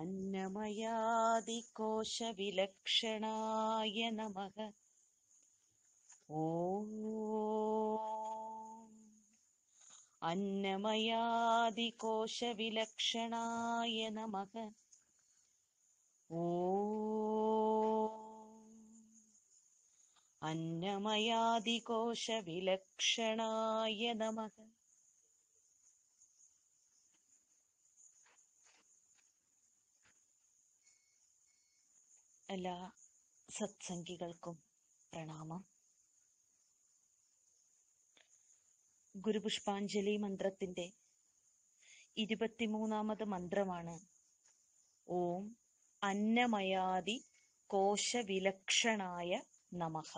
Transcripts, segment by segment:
अन्नमयादिकोशविलक्षणाय नमः ओ अन्नमयादिकोशविलक्षणाय नमः ओ അന്നമയാദികോശവിലക്ഷണായ നമ എല്ലാ സത്സംഗികൾക്കും പ്രണാമം ഗുരുപുഷ്പാഞ്ജലി മന്ത്രത്തിന്റെ ഇരുപത്തിമൂന്നാമത് മന്ത്രമാണ് ഓം അന്നമയാദി കോശവിലക്ഷണായ നമഹ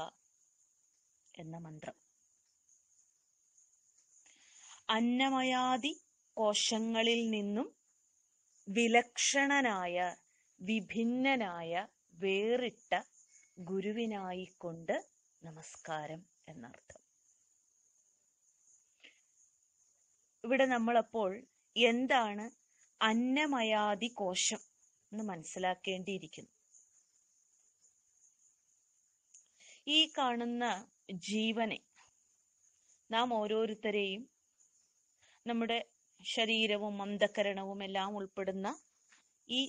എന്ന മന്ത്രം അന്നമയാദി കോശങ്ങളിൽ നിന്നും വിലക്ഷണനായ വിഭിന്നനായ വേറിട്ട ഗുരുവിനായിക്കൊണ്ട് നമസ്കാരം എന്നർത്ഥം ഇവിടെ നമ്മളപ്പോൾ എന്താണ് അന്നമയാദി കോശം എന്ന് മനസ്സിലാക്കേണ്ടിയിരിക്കുന്നു ഈ കാണുന്ന ജീവനെ നാം ഓരോരുത്തരെയും നമ്മുടെ ശരീരവും അന്ധകരണവും എല്ലാം ഉൾപ്പെടുന്ന ഈ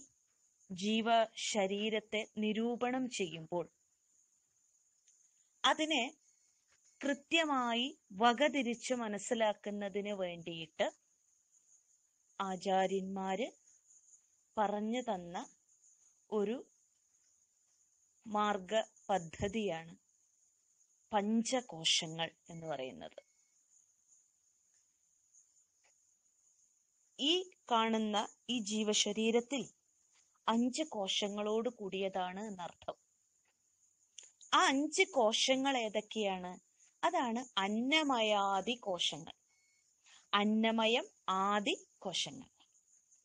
ജീവ ശരീരത്തെ നിരൂപണം ചെയ്യുമ്പോൾ അതിനെ കൃത്യമായി വകതിരിച്ച് മനസ്സിലാക്കുന്നതിന് വേണ്ടിയിട്ട് ആചാര്യന്മാര് പറഞ്ഞു തന്ന ഒരു മാർഗ പദ്ധതിയാണ് പഞ്ചകോശങ്ങൾ എന്ന് പറയുന്നത് ഈ കാണുന്ന ഈ ജീവശരീരത്തിൽ അഞ്ച് കോശങ്ങളോട് കൂടിയതാണ് എന്നർത്ഥം ആ അഞ്ച് കോശങ്ങൾ ഏതൊക്കെയാണ് അതാണ് അന്നമയാദി കോശങ്ങൾ അന്നമയം ആദി കോശങ്ങൾ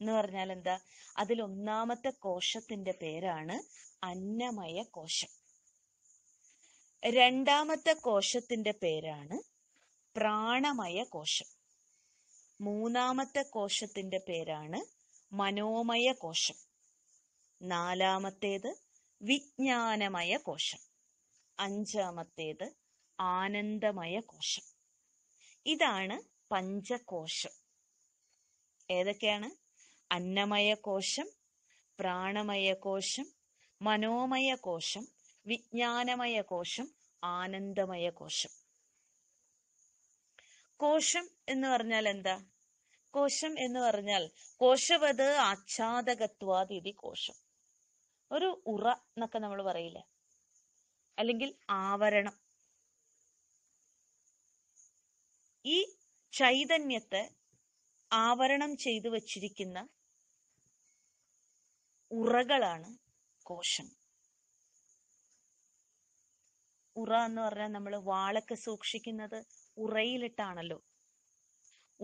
എന്ന് പറഞ്ഞാൽ എന്താ അതിൽ ഒന്നാമത്തെ കോശത്തിന്റെ പേരാണ് അന്നമയ കോശം രണ്ടാമത്തെ കോശത്തിന്റെ പേരാണ് പ്രാണമയ കോശം മൂന്നാമത്തെ കോശത്തിന്റെ പേരാണ് മനോമയ കോശം നാലാമത്തേത് വിജ്ഞാനമയ കോശം അഞ്ചാമത്തേത് ആനന്ദമയ കോശം ഇതാണ് പഞ്ചകോശം ഏതൊക്കെയാണ് അന്നമയ കോശം പ്രാണമയ കോശം മനോമയ കോശം വിജ്ഞാനമയ കോശം ആനന്ദമയ കോശം കോശം എന്ന് പറഞ്ഞാൽ എന്താ കോശം എന്ന് പറഞ്ഞാൽ കോശവത് ആച്ഛാദകത്വാതിഥി കോശം ഒരു ഉറ എന്നൊക്കെ നമ്മൾ പറയില്ല അല്ലെങ്കിൽ ആവരണം ഈ ചൈതന്യത്തെ ആവരണം ചെയ്തു വച്ചിരിക്കുന്ന ഉറകളാണ് കോശം ഉറ എന്ന് പറഞ്ഞാൽ നമ്മൾ വാളൊക്കെ സൂക്ഷിക്കുന്നത് ഉറയിലിട്ടാണല്ലോ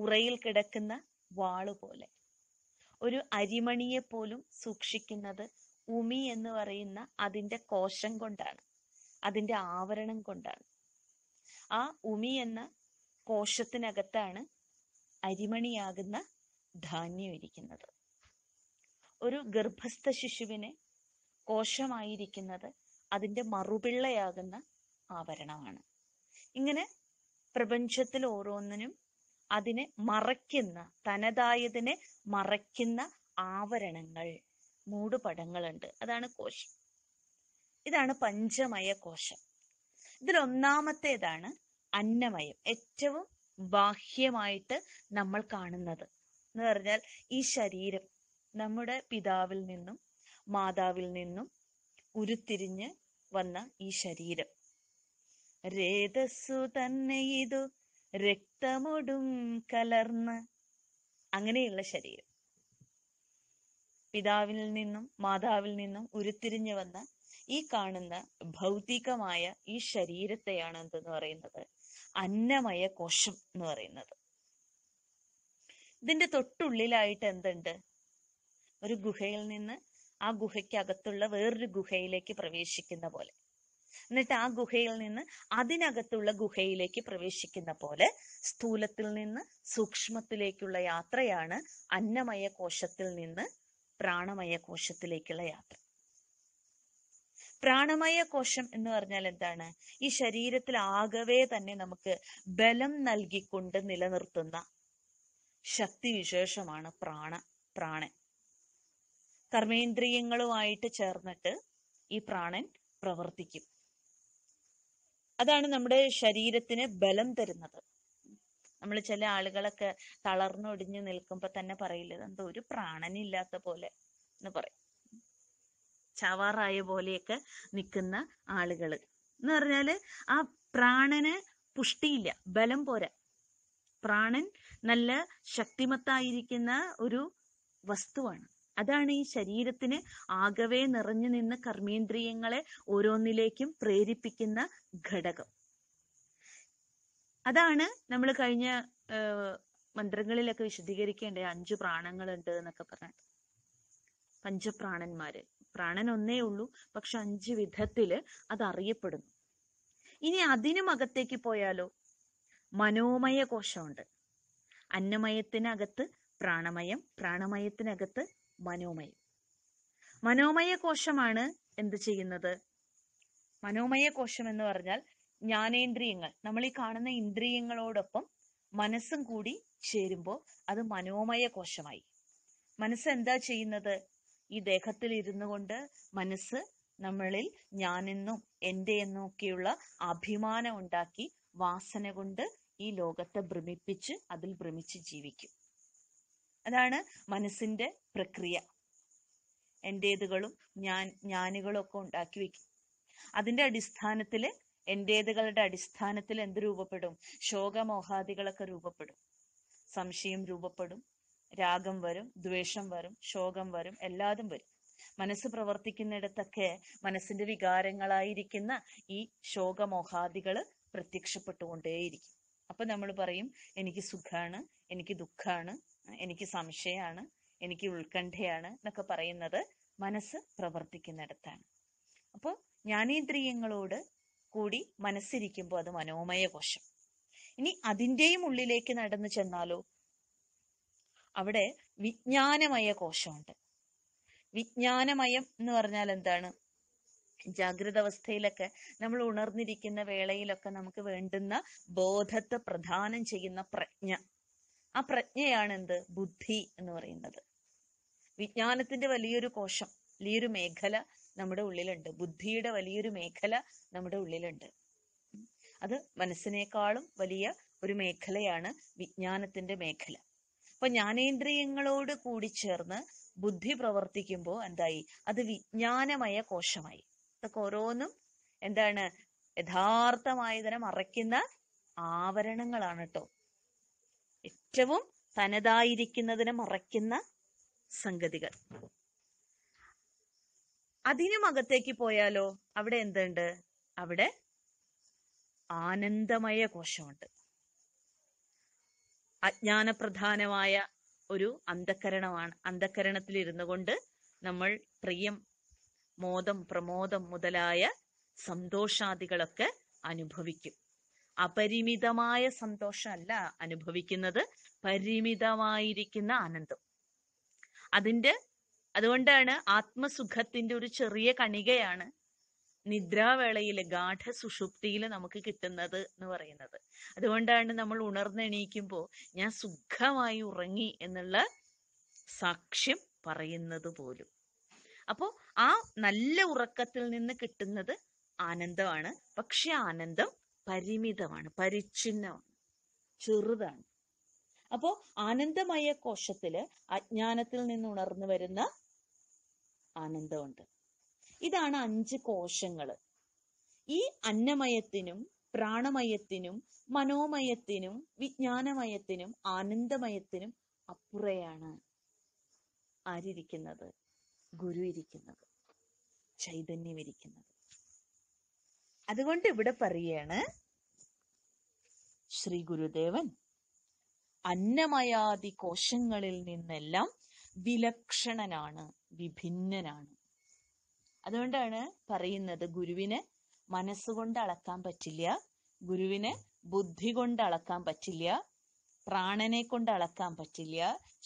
ഉറയിൽ കിടക്കുന്ന വാള് പോലെ ഒരു അരിമണിയെ പോലും സൂക്ഷിക്കുന്നത് ഉമി എന്ന് പറയുന്ന അതിന്റെ കോശം കൊണ്ടാണ് അതിന്റെ ആവരണം കൊണ്ടാണ് ആ ഉമി എന്ന കോശത്തിനകത്താണ് അരിമണിയാകുന്ന ധാന്യം ഇരിക്കുന്നത് ഒരു ഗർഭസ്ഥ ശിശുവിനെ കോശമായിരിക്കുന്നത് അതിന്റെ മറുപിള്ളയാകുന്ന ആവരണമാണ് ഇങ്ങനെ പ്രപഞ്ചത്തിൽ ഓരോന്നിനും അതിനെ മറയ്ക്കുന്ന തനതായതിനെ മറയ്ക്കുന്ന ആവരണങ്ങൾ മൂടുപടങ്ങളുണ്ട് അതാണ് കോശം ഇതാണ് പഞ്ചമയ കോശം ഇതിൽ ഒന്നാമത്തേതാണ് അന്നമയം ഏറ്റവും ബാഹ്യമായിട്ട് നമ്മൾ കാണുന്നത് എന്ന് പറഞ്ഞാൽ ഈ ശരീരം നമ്മുടെ പിതാവിൽ നിന്നും മാതാവിൽ നിന്നും ഉരുത്തിരിഞ്ഞ് വന്ന ഈ ശരീരം രേതസ്സു തന്നെ ഇതു രക്തമൊടും കലർന്ന് അങ്ങനെയുള്ള ശരീരം പിതാവിൽ നിന്നും മാതാവിൽ നിന്നും ഉരുത്തിരിഞ്ഞു വന്ന ഈ കാണുന്ന ഭൗതികമായ ഈ ശരീരത്തെയാണ് എന്തെന്ന് പറയുന്നത് അന്നമയ കോശം എന്ന് പറയുന്നത് ഇതിന്റെ തൊട്ടുള്ളിലായിട്ട് എന്തുണ്ട് ഒരു ഗുഹയിൽ നിന്ന് ആ ഗുഹയ്ക്കകത്തുള്ള വേറൊരു ഗുഹയിലേക്ക് പ്രവേശിക്കുന്ന പോലെ എന്നിട്ട് ആ ഗുഹയിൽ നിന്ന് അതിനകത്തുള്ള ഗുഹയിലേക്ക് പ്രവേശിക്കുന്ന പോലെ സ്ഥൂലത്തിൽ നിന്ന് സൂക്ഷ്മത്തിലേക്കുള്ള യാത്രയാണ് അന്നമയ കോശത്തിൽ നിന്ന് പ്രാണമയ കോശത്തിലേക്കുള്ള യാത്ര പ്രാണമയ കോശം എന്ന് പറഞ്ഞാൽ എന്താണ് ഈ ശരീരത്തിൽ ആകവേ തന്നെ നമുക്ക് ബലം നൽകിക്കൊണ്ട് നിലനിർത്തുന്ന ശക്തിവിശേഷമാണ് പ്രാണ പ്രാണൻ കർമ്മേന്ദ്രിയങ്ങളുമായിട്ട് ചേർന്നിട്ട് ഈ പ്രാണൻ പ്രവർത്തിക്കും അതാണ് നമ്മുടെ ശരീരത്തിന് ബലം തരുന്നത് നമ്മൾ ചില ആളുകളൊക്കെ ഒടിഞ്ഞു നിൽക്കുമ്പോൾ തന്നെ പറയില്ല എന്തോ ഒരു പ്രാണനില്ലാത്ത പോലെ എന്ന് പറയും ചവാറായ പോലെയൊക്കെ നിൽക്കുന്ന ആളുകൾ എന്ന് പറഞ്ഞാൽ ആ പ്രാണന് പുഷ്ടിയില്ല ബലം പോരാ പ്രാണൻ നല്ല ശക്തിമത്തായിരിക്കുന്ന ഒരു വസ്തുവാണ് അതാണ് ഈ ശരീരത്തിന് ആകവേ നിറഞ്ഞു നിന്ന കർമ്മേന്ദ്രിയങ്ങളെ ഓരോന്നിലേക്കും പ്രേരിപ്പിക്കുന്ന ഘടകം അതാണ് നമ്മൾ കഴിഞ്ഞ മന്ത്രങ്ങളിലൊക്കെ വിശദീകരിക്കേണ്ട അഞ്ച് പ്രാണങ്ങളുണ്ട് എന്നൊക്കെ പറഞ്ഞത് പഞ്ചപ്രാണന്മാര് പ്രാണൻ ഒന്നേ ഉള്ളൂ പക്ഷെ അഞ്ച് വിധത്തില് അത് അറിയപ്പെടുന്നു ഇനി അതിനും അകത്തേക്ക് പോയാലോ മനോമയ കോശമുണ്ട് അന്നമയത്തിനകത്ത് പ്രാണമയം പ്രാണമയത്തിനകത്ത് മനോമയം മനോമയ കോശമാണ് എന്ത് ചെയ്യുന്നത് മനോമയ കോശം എന്ന് പറഞ്ഞാൽ ജ്ഞാനേന്ദ്രിയങ്ങൾ നമ്മൾ ഈ കാണുന്ന ഇന്ദ്രിയങ്ങളോടൊപ്പം മനസ്സും കൂടി ചേരുമ്പോൾ അത് മനോമയ കോശമായി മനസ്സ് എന്താ ചെയ്യുന്നത് ഈ ദേഹത്തിൽ ഇരുന്നു കൊണ്ട് മനസ്സ് നമ്മളിൽ ഞാനെന്നും എൻ്റെ എന്നും ഒക്കെയുള്ള അഭിമാനം ഉണ്ടാക്കി വാസന കൊണ്ട് ഈ ലോകത്തെ ഭ്രമിപ്പിച്ച് അതിൽ ഭ്രമിച്ച് ജീവിക്കും അതാണ് മനസ്സിന്റെ പ്രക്രിയ എൻ്റേതുകളും ഞാൻ ഞാനുകളും ഒക്കെ ഉണ്ടാക്കി വെക്കും അതിന്റെ അടിസ്ഥാനത്തിൽ എൻ്റേതുകളുടെ അടിസ്ഥാനത്തിൽ എന്ത് രൂപപ്പെടും ശോകമോഹാദികളൊക്കെ രൂപപ്പെടും സംശയം രൂപപ്പെടും രാഗം വരും ദ്വേഷം വരും ശോകം വരും എല്ലാതും വരും മനസ്സ് പ്രവർത്തിക്കുന്നിടത്തൊക്കെ മനസ്സിന്റെ വികാരങ്ങളായിരിക്കുന്ന ഈ ശോകമോഹാദികൾ പ്രത്യക്ഷപ്പെട്ടുകൊണ്ടേയിരിക്കും അപ്പൊ നമ്മൾ പറയും എനിക്ക് സുഖാണ് എനിക്ക് ദുഃഖാണ് എനിക്ക് സംശയമാണ് എനിക്ക് ഉത്കണ്ഠയാണ് എന്നൊക്കെ പറയുന്നത് മനസ്സ് പ്രവർത്തിക്കുന്നിടത്താണ് അപ്പോൾ ജ്ഞാനേന്ദ്രിയങ്ങളോട് കൂടി മനസ്സിരിക്കുമ്പോൾ അത് മനോമയ കോശം ഇനി അതിൻ്റെയും ഉള്ളിലേക്ക് നടന്നു ചെന്നാലോ അവിടെ വിജ്ഞാനമയ കോശമുണ്ട് വിജ്ഞാനമയം എന്ന് പറഞ്ഞാൽ എന്താണ് ജാഗ്രത അവസ്ഥയിലൊക്കെ നമ്മൾ ഉണർന്നിരിക്കുന്ന വേളയിലൊക്കെ നമുക്ക് വേണ്ടുന്ന ബോധത്തെ പ്രധാനം ചെയ്യുന്ന പ്രജ്ഞ ആ പ്രജ്ഞയാണ് എന്ത് ബുദ്ധി എന്ന് പറയുന്നത് വിജ്ഞാനത്തിന്റെ വലിയൊരു കോശം വലിയൊരു മേഖല നമ്മുടെ ഉള്ളിലുണ്ട് ബുദ്ധിയുടെ വലിയൊരു മേഖല നമ്മുടെ ഉള്ളിലുണ്ട് അത് മനസ്സിനേക്കാളും വലിയ ഒരു മേഖലയാണ് വിജ്ഞാനത്തിന്റെ മേഖല അപ്പൊ ജ്ഞാനേന്ദ്രിയങ്ങളോട് കൂടി ചേർന്ന് ബുദ്ധി പ്രവർത്തിക്കുമ്പോൾ എന്തായി അത് വിജ്ഞാനമയ കോശമായി അതൊക്കെ ഓരോന്നും എന്താണ് യഥാർത്ഥമായതിനെ മറയ്ക്കുന്ന ആവരണങ്ങളാണ് കേട്ടോ ഏറ്റവും തനതായിരിക്കുന്നതിനെ മറയ്ക്കുന്ന സംഗതികൾ അതിനും അകത്തേക്ക് പോയാലോ അവിടെ എന്തുണ്ട് അവിടെ ആനന്ദമയ കോശമുണ്ട് അജ്ഞാനപ്രധാനമായ ഒരു അന്ധക്കരണമാണ് അന്ധക്കരണത്തിൽ ഇരുന്നു കൊണ്ട് നമ്മൾ പ്രിയം മോദം പ്രമോദം മുതലായ സന്തോഷാദികളൊക്കെ അനുഭവിക്കും അപരിമിതമായ സന്തോഷമല്ല അനുഭവിക്കുന്നത് പരിമിതമായിരിക്കുന്ന ആനന്ദം അതിൻ്റെ അതുകൊണ്ടാണ് ആത്മസുഖത്തിന്റെ ഒരു ചെറിയ കണികയാണ് നിദ്രാവേളയിലെ ഗാഠ സുഷുപ്തിയിൽ നമുക്ക് കിട്ടുന്നത് എന്ന് പറയുന്നത് അതുകൊണ്ടാണ് നമ്മൾ ഉണർന്നെണീക്കുമ്പോൾ ഞാൻ സുഖമായി ഉറങ്ങി എന്നുള്ള സാക്ഷ്യം പറയുന്നത് പോലും അപ്പോൾ ആ നല്ല ഉറക്കത്തിൽ നിന്ന് കിട്ടുന്നത് ആനന്ദമാണ് പക്ഷെ ആനന്ദം പരിമിതമാണ് പരിച്ഛിന്നമാണ് ചെറുതാണ് അപ്പോൾ ആനന്ദമയ കോശത്തില് അജ്ഞാനത്തിൽ നിന്ന് ഉണർന്നു വരുന്ന ആനന്ദമുണ്ട് ഇതാണ് അഞ്ച് കോശങ്ങൾ ഈ അന്നമയത്തിനും പ്രാണമയത്തിനും മനോമയത്തിനും വിജ്ഞാനമയത്തിനും ആനന്ദമയത്തിനും അപ്പുറയാണ് ആരിരിക്കുന്നത് ഗുരു ഇരിക്കുന്നത് ചൈതന്യം ഇരിക്കുന്നത് അതുകൊണ്ട് ഇവിടെ പറയാണ് ശ്രീ ഗുരുദേവൻ അന്നമയാദി കോശങ്ങളിൽ നിന്നെല്ലാം വിലക്ഷണനാണ് വിഭിന്നനാണ് അതുകൊണ്ടാണ് പറയുന്നത് ഗുരുവിനെ മനസ്സുകൊണ്ട് അളക്കാൻ പറ്റില്ല ഗുരുവിനെ ബുദ്ധി കൊണ്ട് അളക്കാൻ പറ്റില്ല പ്രാണനെ കൊണ്ട് അളക്കാൻ പറ്റില്ല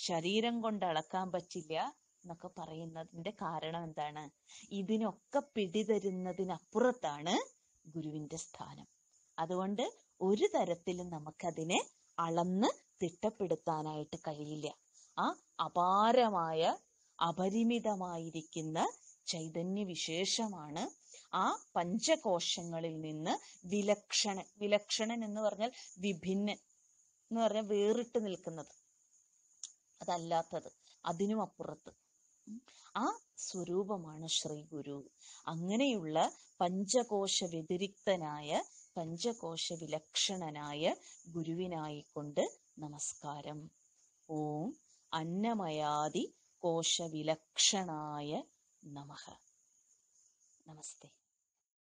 ശരീരം കൊണ്ട് അളക്കാൻ പറ്റില്ല എന്നൊക്കെ പറയുന്നതിന്റെ കാരണം എന്താണ് ഇതിനൊക്കെ പിടിതരുന്നതിനപ്പുറത്താണ് ഗുരുവിന്റെ സ്ഥാനം അതുകൊണ്ട് ഒരു തരത്തിലും നമുക്കതിനെ അളന്ന് തിട്ടപ്പെടുത്താനായിട്ട് കഴിയില്ല ആ അപാരമായ അപരിമിതമായിരിക്കുന്ന ചൈതന്യ വിശേഷമാണ് ആ പഞ്ചകോശങ്ങളിൽ നിന്ന് വിലക്ഷണൻ വിലക്ഷണൻ എന്ന് പറഞ്ഞാൽ വിഭിന്നൻ എന്ന് പറഞ്ഞാൽ വേറിട്ട് നിൽക്കുന്നത് അതല്ലാത്തത് അതിനും അപ്പുറത്ത് ആ സ്വരൂപമാണ് ശ്രീഗുരു അങ്ങനെയുള്ള പഞ്ചകോശ വ്യതിരിക്തനായ പഞ്ചകോശ വിലക്ഷണനായ ഗുരുവിനായിക്കൊണ്ട് നമസ്കാരം ഓം അന്നമയാദി കോശവിലക്ഷണായ നമഃ നമസ്തേ